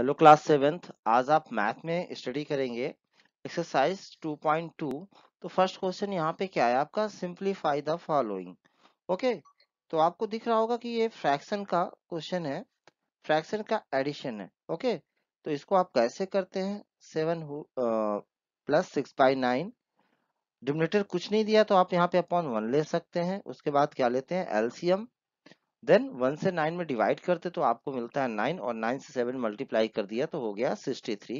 Hello class seventh आज आप math में स्टडी करेंगे एक्सरसाइज 2.2 तो फर्स्ट क्वेश्चन यहाँ पे क्या है आपका सिंप्लीफाई द फॉलोइंग ओके तो आपको दिख रहा होगा कि ये फ्रैक्शन का क्वेश्चन है फ्रैक्शन का एडिशन है ओके okay? तो इसको आप कैसे करते हैं seven plus six by nine denominator कुछ नहीं दिया तो आप यहाँ पे अपॉन वन ले सकते हैं उसके बाद क्या लेते हैं एल्सियम देन वन से नाइन में डिवाइड करते तो आपको मिलता है नाइन और नाइन से सेवन मल्टीप्लाई कर दिया तो हो गया सिक्सटी थ्री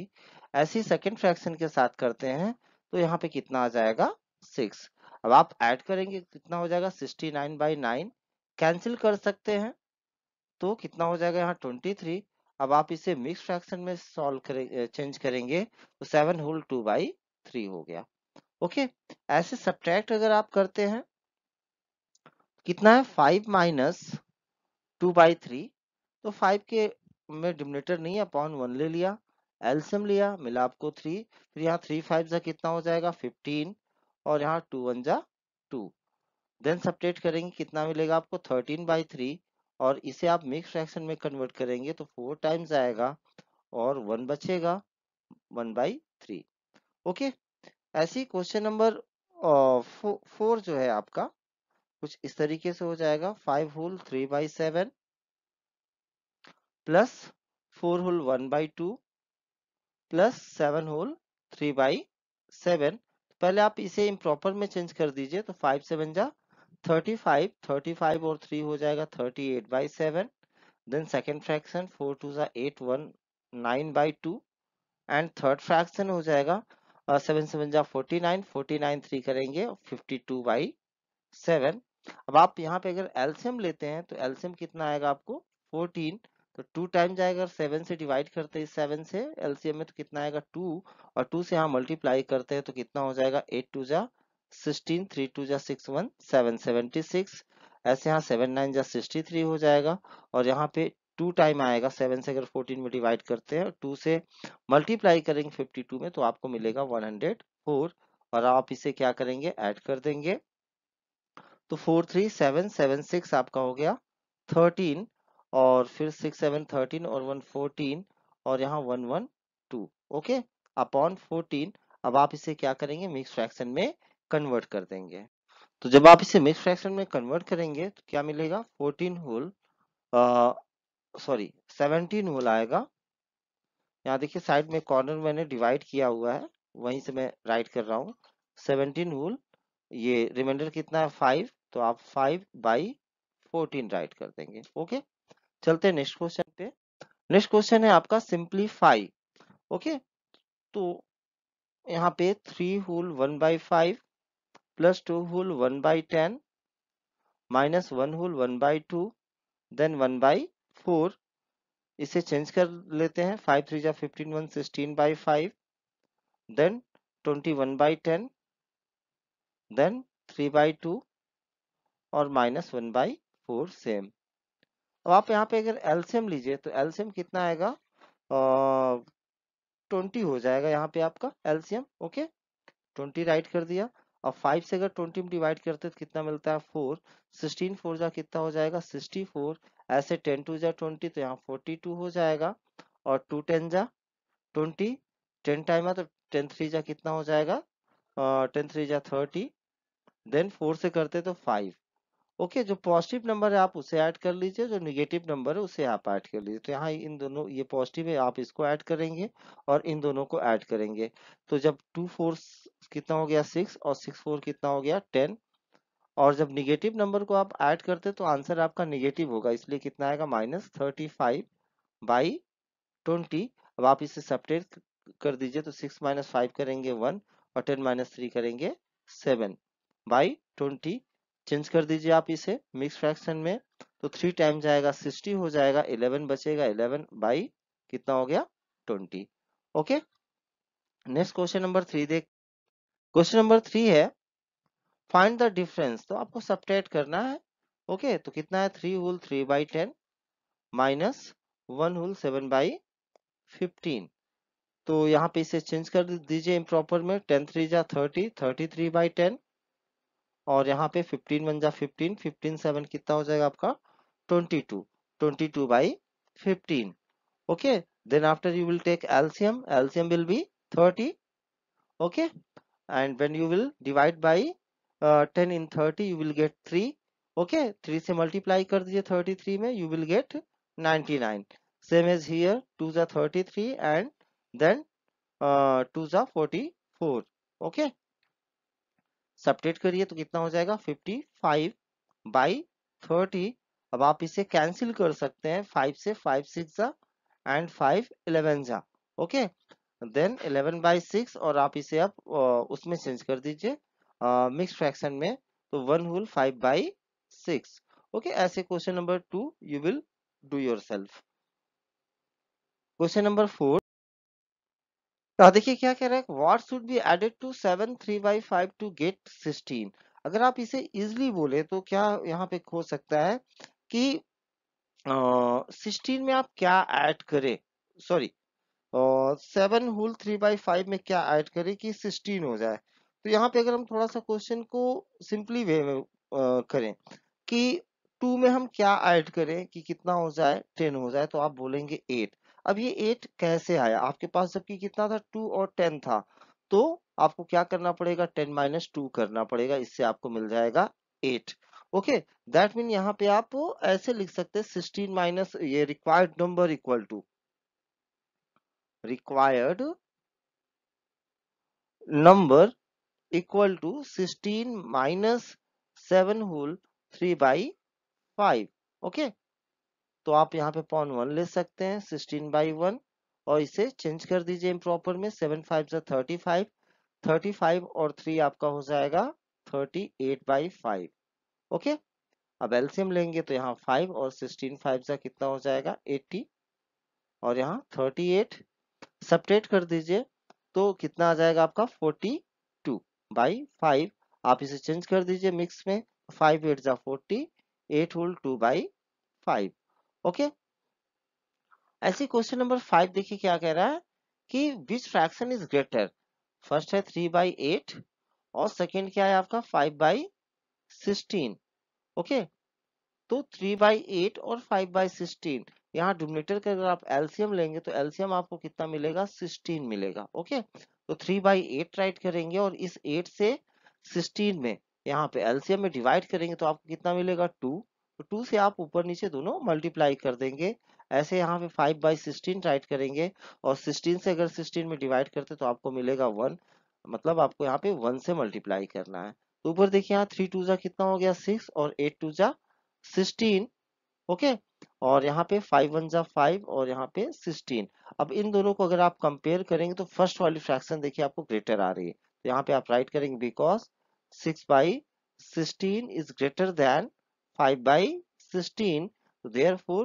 ऐसे ही सेकेंड फ्रैक्शन के साथ करते हैं तो यहाँ पे कितना आ जाएगा सिक्स अब आप ऐड करेंगे तो कितना हो जाएगा sixty nine by nine cancel कर सकते हैं तो कितना हो जाएगा यहाँ ट्वेंटी थ्री अब आप इसे मिक्स फ्रैक्शन में सॉल्व करें चेंज करेंगे तो seven whole two by three हो गया ओके ऐसे सब्ट्रैक्ट अगर आप करते हैं कितना है five minus two by three तो फाइव के में डिमिनेटर नहीं है अपॉन वन ले लिया एल्सियम लिया मिला आपको थ्री फिर यहाँ थ्री फाइव जा कितना हो जाएगा फिफ्टीन और यहाँ टू वन जा टू देन सपरेट करेंगे कितना मिलेगा आपको थर्टीन बाई थ्री और इसे आप मिक्स फ्रैक्शन में कन्वर्ट करेंगे तो फोर टाइम्स आएगा और वन बचेगा वन बाई थ्री ओके ऐसी क्वेश्चन नंबर फोर जो है आपका कुछ इस तरीके से हो जाएगा five whole three by seven plus four whole one by two plus seven whole three by seven तो पहले आप इसे इम्प्रॉपर में चेंज कर दीजिए तो फाइव सेवन जा थर्टी फाइव थर्टी फाइव और थ्री हो जाएगा thirty eight by seven then second fraction four two ज़ा eight one nine by two and third fraction हो जाएगा सेवन सेवन जा forty nine forty nine three करेंगे fifty two by seven अब आप यहाँ पे अगर एल्सियम लेते हैं तो एल्सियम कितना आएगा आपको 14 तो टू टाइम जाएगा सेवन से डिवाइड करते हैं सेवन से एल्सियम में तो कितना आएगा टू और टू से यहाँ मल्टीप्लाई करते हैं तो कितना हो जाएगा एट टू जा सिक्सटीन थ्री टू जा six one seven seventy six ऐसे यहाँ सेवन नाइन जा सिक्सटी थ्री हो जाएगा और यहाँ पे टू टाइम आएगा सेवन से अगर फोर्टीन में डिवाइड करते हैं टू से मल्टीप्लाई करेंगे फिफ्टी टू में तो आपको मिलेगा वन हंड्रेड फोर और आप इसे क्या करेंगे ऐड कर देंगे तो four three seven seven six आपका हो गया थर्टीन और फिर सिक्स सेवन थर्टीन और वन फोर्टीन और यहाँ one one two okay upon fourteen अब आप इसे क्या करेंगे मिक्स फ्रैक्शन में कन्वर्ट कर देंगे तो जब आप इसे मिक्स फ्रैक्शन में कन्वर्ट करेंगे तो क्या मिलेगा fourteen whole sorry seventeen whole आएगा यहाँ देखिए साइड में कॉर्नर मैंने डिवाइड किया हुआ है वहीं से मैं राइट कर रहा हूँ सेवनटीन होल ये रिमाइंडर कितना है फाइव तो आप फाइव बाई फोर्टीन राइट कर देंगे ओके चलते नेक्स्ट क्वेश्चन पे नेक्स्ट क्वेश्चन है आपका सिंप्लीफाई ओके तो यहाँ पे three whole one by five plus two whole one by ten minus one whole one by two then one by four इसे चेंज कर लेते हैं फाइव थ्री जा fifteen one sixteen by five then twenty one by ten then three by two और minus one by four same अब आप यहाँ पे अगर एल्सियम लीजिए तो एल्सियम कितना आएगा ट्वेंटी हो जाएगा यहाँ पे आपका एल्सियम ओके ट्वेंटी राइट कर दिया और फाइव से अगर ट्वेंटी में डिवाइड करते तो कितना मिलता है फोर सिक्सटीन फोर जा कितना हो जाएगा सिक्सटी फोर ऐसे टेन टू जा ट्वेंटी तो यहाँ फोर्टी टू हो जाएगा और टू टेन जा ट्वेंटी टेन टाइम है तो टेन थ्री जा कितना हो जाएगा टेन थ्री जा थर्टी देन फोर से करते तो फाइव ओके जो पॉजिटिव नंबर है आप उसे ऐड कर लीजिए जो निगेटिव नंबर है उसे आप ऐड कर लीजिए तो यहाँ इन दोनों ये पॉजिटिव है आप इसको ऐड करेंगे और इन दोनों को ऐड करेंगे तो जब टू फोर कितना हो गया सिक्स और सिक्स फोर कितना हो गया टेन और जब निगेटिव नंबर को आप ऐड करते तो आंसर आपका निगेटिव होगा इसलिए कितना आएगा minus thirty five by twenty अब आप इसे सपरेट कर दीजिए तो सिक्स माइनस फाइव करेंगे वन और टेन माइनस थ्री करेंगे सेवन बाई ट्वेंटी चेंज कर दीजिए आप इसे मिक्स फ्रैक्शन में तो थ्री टाइम जाएगा सिक्सटी हो जाएगा इलेवन बचेगा इलेवन बाई कितना हो गया twenty okay next question number three देख क्वेश्चन नंबर थ्री है फाइंड द डिफरेंस तो आपको सब्ट्रैक्ट करना है ओके okay, तो कितना है three whole three by ten minus one whole seven by fifteen तो यहाँ पे इसे चेंज कर दीजिए इम्प्रॉपर में टेन थ्री जा thirty thirty three by ten और यहाँ पे 15 वन जा फिफ्टीन फिफ्टीन सेवन कितना हो जाएगा आपका 22 22 by 15 okay then after you will take LCM LCM will be 30 okay and when you will divide by 10 in 30 you will get 3 okay okay? Uh, से multiply कर दीजिए थर्टी थ्री में you will get 99 same as here two जा thirty and then two जा forty okay separate करिए तो कितना हो जाएगा 55 फाइव बाई थर्टी अब आप इसे कैंसिल कर सकते हैं फाइव से five six and five eleven जा okay then eleven by six और आप इसे आप उसमें चेंज कर दीजिए मिक्स फ्रैक्शन में तो one whole five by six okay ऐसे question number two you will do yourself question number four देखिए क्या कह रहा है what should be added to seven three by five to get sixteen अगर आप इसे इजिली बोले तो क्या यहाँ पे हो सकता है कि सिक्सटीन में आप क्या ऐड करें sorry seven whole three by five में क्या ऐड करें कि सिक्सटीन हो जाए तो यहाँ पे अगर हम थोड़ा सा क्वेश्चन को सिंपली वे में करें कि टू में हम क्या ऐड करें कि कितना हो जाए टेन हो जाए तो आप बोलेंगे एट अब ये एट कैसे आया आपके पास जबकि कितना था टू और टेन था तो आपको क्या करना पड़ेगा टेन माइनस टू करना पड़ेगा इससे आपको मिल जाएगा एट ओके दैट मीन यहाँ पे आप ऐसे लिख सकते सिक्सटीन माइनस ये required number equal to required number equal to sixteen minus seven whole three by five okay तो आप यहाँ पे पॉन वन ले सकते हैं सिक्सटीन बाई वन और इसे चेंज कर दीजिए प्रॉपर में सेवन फाइव से थर्टी फाइव थर्टी फाइव और थ्री आपका हो जाएगा thirty eight by five okay अब एल्सियम लेंगे तो यहाँ फाइव और सिक्सटीन फाइव से कितना हो जाएगा एट्टी और यहाँ थर्टी एट सपरेट कर दीजिए तो कितना आ जाएगा आपका फोर्टी टू बाई फाइव आप इसे चेंज कर दीजिए मिक्स में फाइव एट जा forty eight whole two by five okay ऐसे क्वेश्चन नंबर फाइव देखिए क्या कह रहा है कि which fraction is greater first है थ्री बाई एट और सेकेंड क्या है आपका फाइव बाई सिक्सटीन ओके तो थ्री बाई एट और फाइव बाई सिक्सटीन यहाँ डोमिनेटर का अगर आप एल्सियम लेंगे तो एल्सियम आपको कितना मिलेगा सिक्सटीन मिलेगा ओके तो थ्री बाई एट राइट करेंगे और इस एट से सिक्सटीन में यहाँ पे एल्सियम में डिवाइड करेंगे तो आपको कितना मिलेगा टू तो टू से आप ऊपर नीचे दोनों मल्टीप्लाई कर देंगे ऐसे यहाँ पे फाइव बाई सिक्सटीन राइट करेंगे और सिक्सटीन से अगर सिक्सटीन में डिवाइड करते तो आपको मिलेगा वन मतलब आपको यहाँ पे वन से मल्टीप्लाई करना है तो ऊपर देखिए यहाँ थ्री टू जा कितना हो गया सिक्स और एट टू जा सिक्सटीन ओके और यहाँ पे फाइव वन जा फाइव और यहाँ पे सिक्सटीन अब इन दोनों को अगर आप कंपेयर करेंगे तो फर्स्ट वाली फ्रैक्शन देखिए आपको ग्रेटर आ रही है तो यहाँ पे आप राइट करेंगे because six by sixteen is greater than five by sixteen तो therefore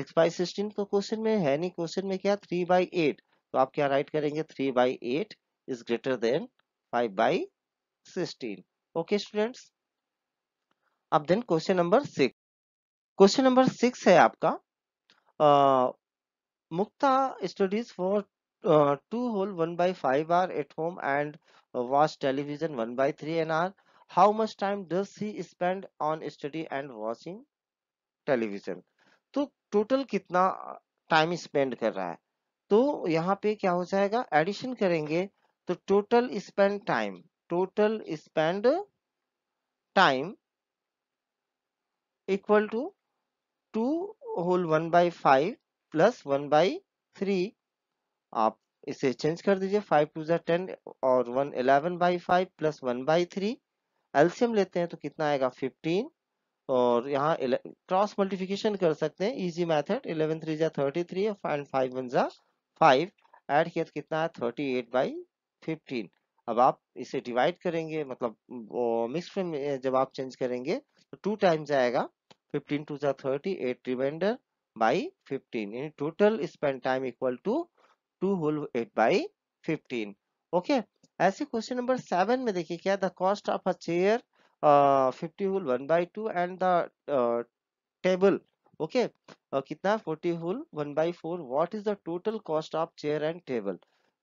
6 by 16 तो क्वेश्चन में है नहीं क्वेश्चन में क्या 3 by 8 तो आप क्या राइट करेंगे 3 by 8 is greater than 5 by 16 okay students अब then question number six question number six है आपका Mukta studies for two whole one one five hours at home and and television one television three an hour how much time does he spend on study and watching television तो total कितना time spend कर रहा है तो यहाँ पे क्या हो जाएगा addition करेंगे तो total spend time total spend time equal to 2 whole 1 by 5 plus 1 by 3 आप इसे चेंज कर दीजिए 5 टू ज़ा 10 और 1 11 बाई 5 प्लस 1 बाई 3 एल्सियम लेते हैं तो कितना आएगा फिफ्टीन और यहाँ क्रॉस मल्टीफिकेशन कर सकते हैं इजी मेथड इलेवन थ्री जा thirty three and five one जा फाइव एड किया तो कितना है थर्टी एट बाई फिफ्टीन अब आप इसे डिवाइड करेंगे मतलब मिक्स में जब आप चेंज करेंगे तो टू टाइम्स आएगा फिफ्टीन टू जा thirty eight remainder by fifteen यानी total spend time equal to two whole eight by fifteen okay okay. ऐसे क्वेश्चन नंबर सेवन में देखिए क्या the cost of a chair fifty whole one by two and the table okay कितना forty whole one by four what is the total cost of chair and table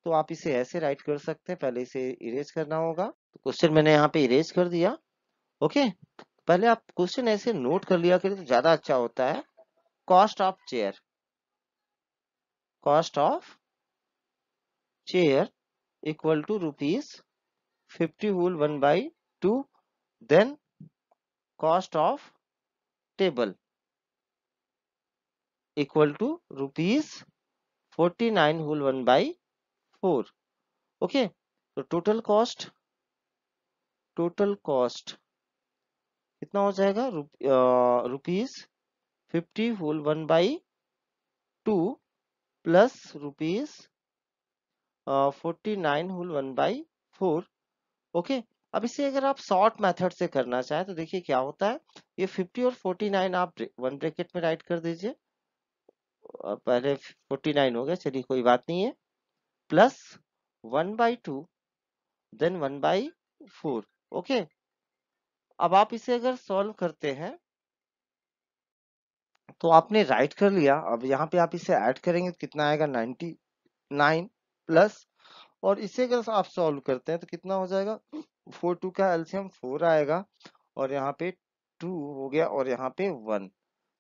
तो आप इसे ऐसे right कर सकते हैं पहले इसे इरेज करना होगा तो क्वेश्चन मैंने यहाँ पे इरेज कर दिया ओके okay? पहले आप क्वेश्चन ऐसे नोट कर लिया करें तो ज्यादा अच्छा होता है cost of chair cost of chair equal to rupees 50 whole 1 by 2 then cost of table equal to rupees 49 whole 1 by 4 okay so total cost total cost कितना हो जाएगा rupees fifty whole one by two plus rupees forty nine whole one by four okay अब इसे अगर आप short method से करना चाहें तो देखिए क्या होता है ये 50 और 49 आप वन ब्रैकेट में राइट कर दीजिए पहले 49 हो गया चलिए कोई बात नहीं है plus one by two then one by four okay अब आप इसे अगर सॉल्व करते हैं तो आपने राइट कर लिया अब यहाँ पे आप इसे ऐड करेंगे तो कितना आएगा 99 प्लस और इसे अगर आप सॉल्व करते हैं तो कितना हो जाएगा फोर टू का एल्सियम फोर आएगा और यहाँ पे टू हो गया और यहाँ पे वन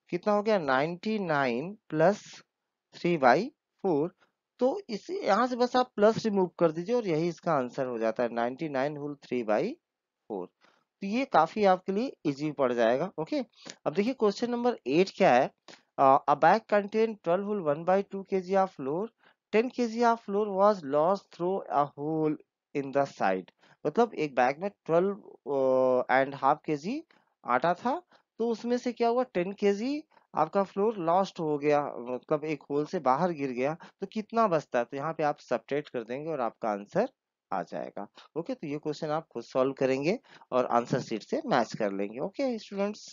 कितना हो गया ninety nine plus three by four तो इस यहाँ से बस आप प्लस रिमूव कर दीजिए और यही इसका आंसर हो जाता है ninety nine whole three by four तो ये काफी आपके लिए इजी पड़ जाएगा ओके अब देखिए क्वेश्चन नंबर एट क्या है a bag contain twelve whole one by two K G of flour 10 kg of flour was lost through a hole in the side मतलब एक बैग में 12 एंड हाफ के जी आटा था तो उसमें से क्या हुआ 10 के जी आपका फ्लोर लॉस्ट हो गया मतलब एक होल से बाहर गिर गया तो कितना बचता है तो यहाँ पे आप सब्ट्रैक्ट कर देंगे और आपका आंसर आ जाएगा ओके तो ये क्वेश्चन आप खुद सॉल्व करेंगे और आंसर शीट से मैच कर लेंगे ओके स्टूडेंट्स